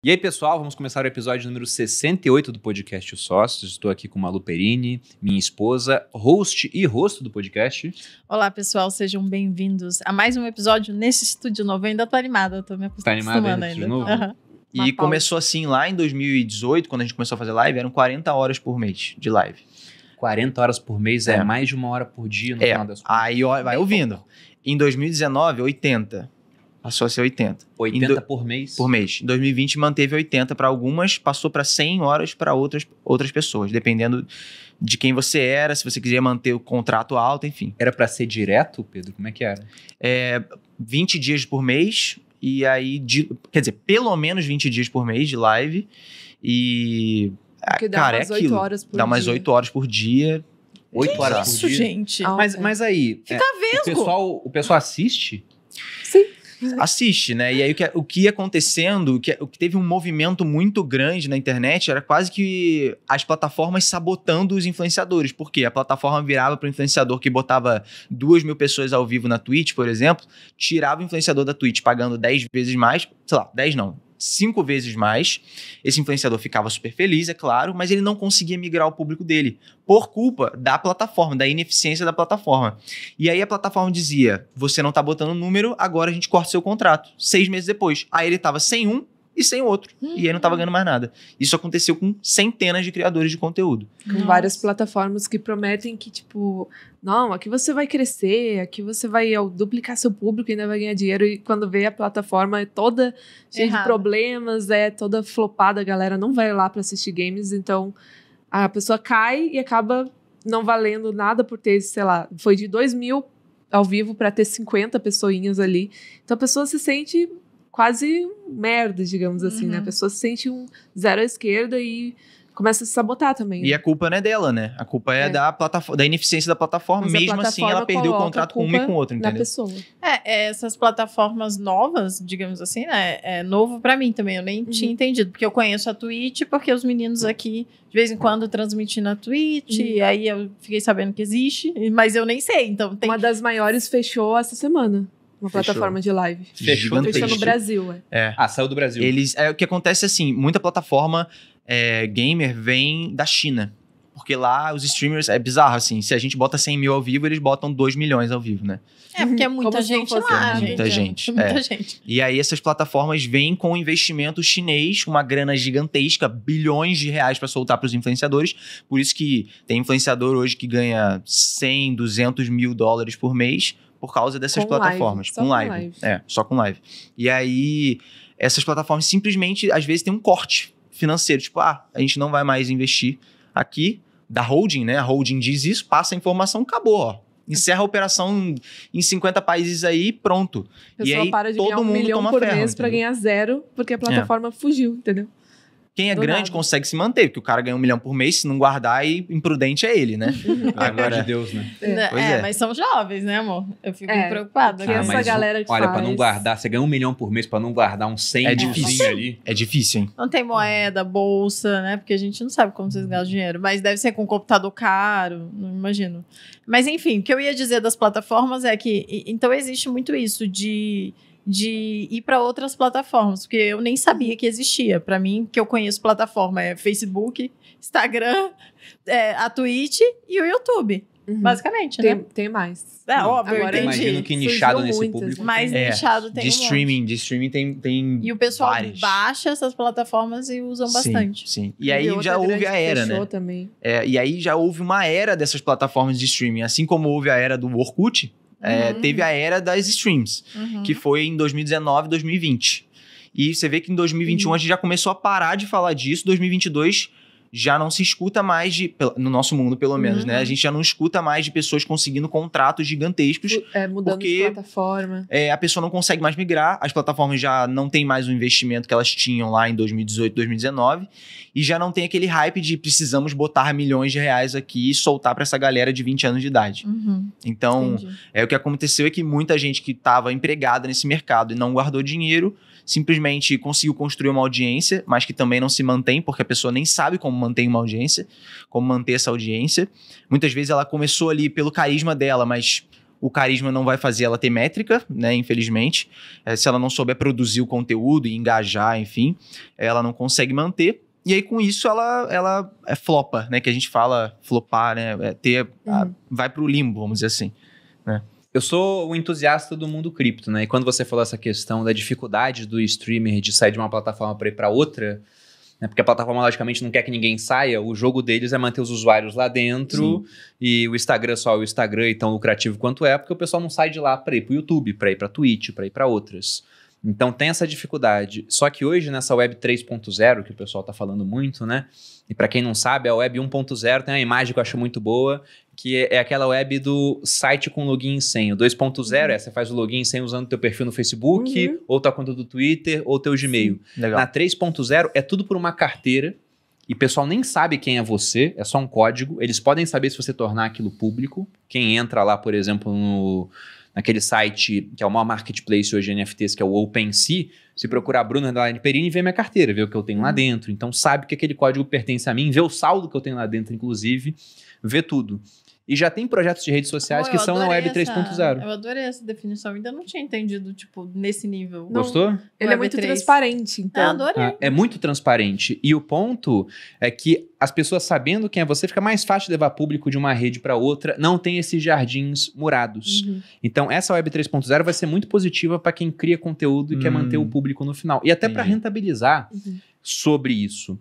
E aí, pessoal, vamos começar o episódio número 68 do podcast Os Sócios. Estou aqui com Malu Perini, minha esposa, host e rosto do podcast. Olá, pessoal, sejam bem-vindos a mais um episódio nesse estúdio novo. Eu ainda tô animada, tô me acostumando tá animada ainda. De novo? Uhum. E Uma começou pausa. assim lá em 2018, quando a gente começou a fazer live, eram 40 horas por mês de live. 40 horas por mês é, é mais de uma hora por dia no é. final das contas. Aí ó, vai ouvindo. Em 2019, 80 passou a ser 80. 80 do... por mês? Por mês. Em 2020 manteve 80 para algumas, passou para 100 horas para outras, outras pessoas, dependendo de quem você era, se você quiser manter o contrato alto, enfim. Era para ser direto, Pedro? Como é que era? É, 20 dias por mês, e aí, de, quer dizer, pelo menos 20 dias por mês de live, e... Ah, Porque dá cara, é umas é 8 horas por dá dia. umas 8 horas por dia. 8 que horas isso, por dia. gente? Mas, mas aí... Fica é, vesgo. O pessoal, o pessoal assiste? assiste, né? E aí o que, é, o que ia acontecendo, o que, é, o que teve um movimento muito grande na internet era quase que as plataformas sabotando os influenciadores. porque A plataforma virava para o influenciador que botava duas mil pessoas ao vivo na Twitch, por exemplo, tirava o influenciador da Twitch pagando 10 vezes mais, sei lá, 10 não, cinco vezes mais. Esse influenciador ficava super feliz, é claro, mas ele não conseguia migrar o público dele por culpa da plataforma, da ineficiência da plataforma. E aí a plataforma dizia: você não está botando número, agora a gente corta seu contrato. Seis meses depois. Aí ele estava sem um, e sem outro. E aí não estava uhum. ganhando mais nada. Isso aconteceu com centenas de criadores de conteúdo. Com Nossa. várias plataformas que prometem que, tipo, não, aqui você vai crescer, aqui você vai ó, duplicar seu público e ainda vai ganhar dinheiro. E quando vê a plataforma é toda cheia de problemas, é toda flopada, a galera não vai lá para assistir games, então a pessoa cai e acaba não valendo nada por ter, sei lá, foi de 2 mil ao vivo para ter 50 pessoinhas ali. Então a pessoa se sente quase merda, digamos assim, né? A uhum. pessoa se sente um zero à esquerda e começa a se sabotar também. E né? a culpa não é dela, né? A culpa é, é. Da, plataforma, da ineficiência da plataforma. Mas Mesmo plataforma assim, ela perdeu o contrato com uma e com outra, entendeu? Na pessoa. É, é, essas plataformas novas, digamos assim, né? É novo para mim também. Eu nem uhum. tinha entendido. Porque eu conheço a Twitch, porque os meninos uhum. aqui, de vez em quando, transmitem na Twitch. Uhum. E aí eu fiquei sabendo que existe, mas eu nem sei. Então tem... Uma das maiores fechou essa semana. Uma Fechou. plataforma de live. Fechou. Fechou no Brasil, é. é. Ah, saiu do Brasil. Eles, é, o que acontece é assim, muita plataforma é, gamer vem da China. Porque lá os streamers, é bizarro assim, se a gente bota 100 mil ao vivo, eles botam 2 milhões ao vivo, né? É, porque é muita gente lá. É muita gente. Muita é. é. gente. E aí essas plataformas vêm com um investimento chinês, uma grana gigantesca, bilhões de reais para soltar para os influenciadores. Por isso que tem influenciador hoje que ganha 100, 200 mil dólares por mês por causa dessas com plataformas. Live, com, live. live. É, só com live. E aí, essas plataformas simplesmente, às vezes, tem um corte financeiro. Tipo, ah, a gente não vai mais investir aqui. Da holding, né? A holding diz isso, passa a informação, acabou, ó. Encerra a operação em 50 países aí, pronto. e aí, para de todo ganhar um mundo milhão toma por ferro, mês para ganhar zero, porque a é. plataforma é. fugiu, entendeu? Quem é Do grande nada. consegue se manter, porque o cara ganha um milhão por mês, se não guardar, e imprudente é ele, né? Uhum. Uhum. É Agora de Deus, né? É. É, é, é, mas são jovens, né, amor? Eu fico é. preocupada. ah, essa galera de Olha, faz... pra não guardar, você ganha um milhão por mês pra não guardar um cem é difícil ali. É difícil, hein? Não tem moeda, bolsa, né? Porque a gente não sabe como vocês uhum. gastam dinheiro. Mas deve ser com computador caro, não imagino. Mas enfim, o que eu ia dizer das plataformas é que. Então existe muito isso de de ir para outras plataformas, porque eu nem sabia que existia. Para mim, que eu conheço plataforma é Facebook, Instagram, é, a Twitch e o YouTube. Uhum. Basicamente, tem, né? Tem mais. É, óbvio, Agora, eu entendi. Imagino que nichado nesse muitas, público. Mais é, nichado tem De um streaming, monte. de streaming tem, tem E o pessoal várias. baixa essas plataformas e usam sim, bastante. Sim, E, e aí já houve a era, né? Também. É, e aí já houve uma era dessas plataformas de streaming. Assim como houve a era do Orkut, é, uhum. É, teve a era das streams, uhum. que foi em 2019, 2020. E você vê que em 2021 uhum. a gente já começou a parar de falar disso, 2022 já não se escuta mais de, no nosso mundo pelo menos, uhum. né? A uhum. gente já não escuta mais de pessoas conseguindo contratos gigantescos. É, mudando porque, de plataforma. É, a pessoa não consegue mais migrar, as plataformas já não têm mais o investimento que elas tinham lá em 2018, 2019, e já não tem aquele hype de precisamos botar milhões de reais aqui e soltar para essa galera de 20 anos de idade. Uhum. Então, Entendi. é o que aconteceu é que muita gente que estava empregada nesse mercado e não guardou dinheiro simplesmente conseguiu construir uma audiência, mas que também não se mantém, porque a pessoa nem sabe como manter uma audiência, como manter essa audiência. Muitas vezes ela começou ali pelo carisma dela, mas o carisma não vai fazer ela ter métrica, né? Infelizmente. É, se ela não souber produzir o conteúdo e engajar, enfim, ela não consegue manter. E aí, com isso, ela, ela é flopa, né? Que a gente fala flopar, né? É ter. Uhum. A, vai pro limbo, vamos dizer assim. Né? Eu sou um entusiasta do mundo cripto, né? E quando você falou essa questão da dificuldade do streamer de sair de uma plataforma para ir para outra, né? porque a plataforma logicamente não quer que ninguém saia, o jogo deles é manter os usuários lá dentro Sim. e o Instagram só o Instagram e tão lucrativo quanto é, porque o pessoal não sai de lá para ir para o YouTube, para ir para Twitch, para ir para outras. Então tem essa dificuldade. Só que hoje nessa web 3.0 que o pessoal está falando muito, né? E para quem não sabe, a web 1.0 tem uma imagem que eu acho muito boa, que é aquela web do site com login e senha. 2.0 é, uhum. é você faz o login e senha usando teu perfil no Facebook, uhum. ou tua conta do Twitter, ou teu Gmail. legal. Na 3.0 é tudo por uma carteira e o pessoal nem sabe quem é você, é só um código. Eles podem saber se você tornar aquilo público. Quem entra lá, por exemplo, no naquele site que é o maior marketplace hoje de NFTs, que é o OpenSea, se procurar Bruno Underline Perini, vê minha carteira, vê o que eu tenho lá dentro. Então sabe que aquele código pertence a mim, vê o saldo que eu tenho lá dentro, inclusive, vê tudo. E já tem projetos de redes sociais Pô, que são na Web 3.0. Eu adorei essa definição, ainda não tinha entendido, tipo, nesse nível. Não, Gostou? Ele é muito 3. transparente, então. Eu ah, adorei. Ah, é muito transparente. E o ponto é que as pessoas sabendo quem é você, fica mais fácil levar público de uma rede para outra, não tem esses jardins murados. Uhum. Então, essa Web 3.0 vai ser muito positiva para quem cria conteúdo e hum. quer manter o hum. público no final. E até para rentabilizar. Uhum sobre isso.